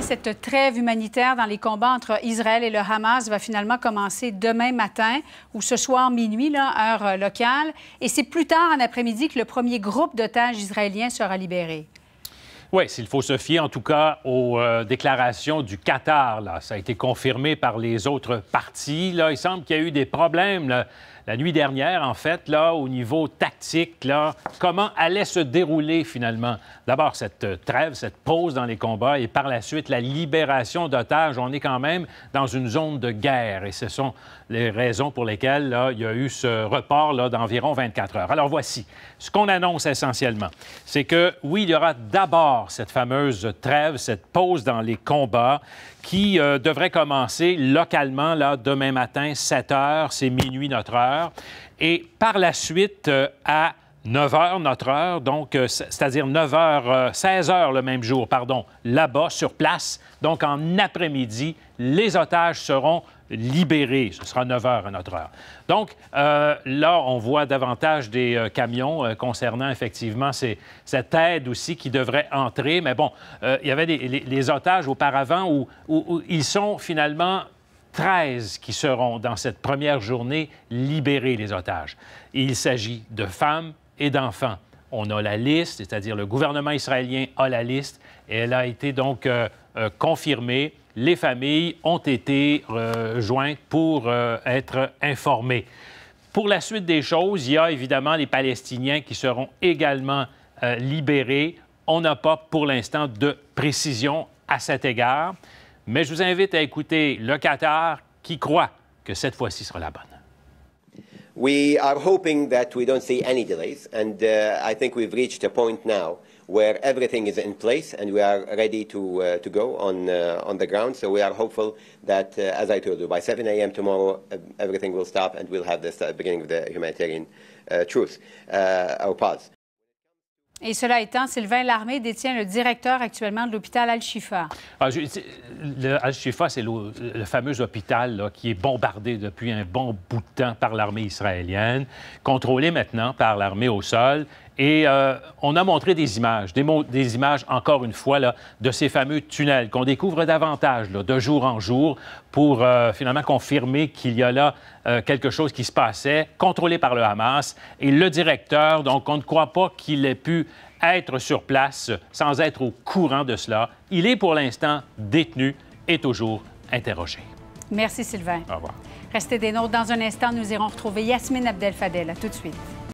cette trêve humanitaire dans les combats entre Israël et le Hamas va finalement commencer demain matin ou ce soir minuit, là, heure euh, locale. Et c'est plus tard en après-midi que le premier groupe d'otages israéliens sera libéré. Oui, s'il faut se fier en tout cas aux euh, déclarations du Qatar, là. ça a été confirmé par les autres partis. Là. Il semble qu'il y a eu des problèmes là, la nuit dernière, en fait, là, au niveau tactique, là, comment allait se dérouler finalement d'abord cette euh, trêve, cette pause dans les combats et par la suite la libération d'otages. On est quand même dans une zone de guerre et ce sont les raisons pour lesquelles là, il y a eu ce report d'environ 24 heures. Alors voici, ce qu'on annonce essentiellement, c'est que oui, il y aura d'abord cette fameuse trêve, cette pause dans les combats qui euh, devrait commencer localement là, demain matin, 7 heures, c'est minuit notre heure et par la suite, euh, à 9 h, notre heure, donc euh, c'est-à-dire 9 h, 16 h le même jour, pardon, là-bas, sur place. Donc en après-midi, les otages seront libérés. Ce sera 9 h à notre heure. Donc euh, là, on voit davantage des camions concernant effectivement cette aide aussi qui devrait entrer. Mais bon, il y avait les, otages auparavant où ils sont finalement 13 qui seront dans cette première journée libérés, les otages. il s'agit de femmes et d'enfants. On a la liste, c'est-à-dire le gouvernement israélien a la liste, et elle a été donc euh, euh, confirmée. Les familles ont été euh, jointes pour être informées. Pour la suite des choses, il y a évidemment les Palestiniens qui seront également libérés. On n'a pas pour l'instant de précision à cet égard. Mais je vous invite à écouter le Qatar qui croit que cette fois-ci sera la bonne. We are hoping that we don't see any delays, and uh, I think we've reached a point now where everything is in place and we are ready to, uh, to go on, uh, on the ground. So we are hopeful that, as I told you, by 7 a.m. tomorrow, everything will stop and we'll have the beginning of the humanitarian truce, or pause. Et cela étant, Sylvain l'armée détient le directeur actuellement de l'hôpital Al-Shifa. Ah, Al-Shifa, c'est le, fameux hôpital qui est bombardé depuis un bon bout de temps par l'armée israélienne, contrôlé maintenant par l'armée au sol et euh, on a montré des images, des, images, encore une fois, de ces fameux tunnels qu'on découvre davantage de jour en jour pour euh, finalement confirmer qu'il y a là euh, quelque chose qui se passait, contrôlé par le Hamas. Et le directeur, donc on ne croit pas qu'il ait pu être sur place sans être au courant de cela. Il est pour l'instant détenu et toujours interrogé. Merci Sylvain. Au revoir. Restez des nôtres. Dans un instant, nous irons retrouver Yasmine Abdel Fadel. À tout de suite.